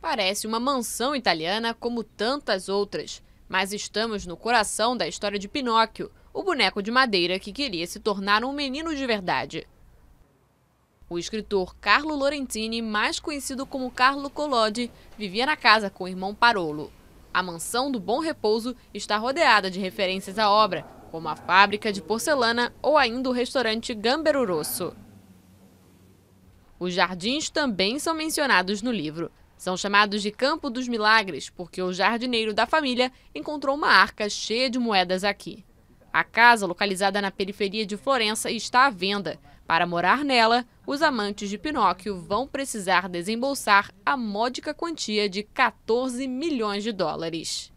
Parece uma mansão italiana como tantas outras, mas estamos no coração da história de Pinóquio, o boneco de madeira que queria se tornar um menino de verdade. O escritor Carlo Lorentini, mais conhecido como Carlo Collodi, vivia na casa com o irmão Parolo. A mansão do Bom Repouso está rodeada de referências à obra, como a fábrica de porcelana ou ainda o restaurante Gambero Rosso. Os jardins também são mencionados no livro. São chamados de Campo dos Milagres porque o jardineiro da família encontrou uma arca cheia de moedas aqui. A casa, localizada na periferia de Florença, está à venda. Para morar nela, os amantes de Pinóquio vão precisar desembolsar a módica quantia de 14 milhões de dólares.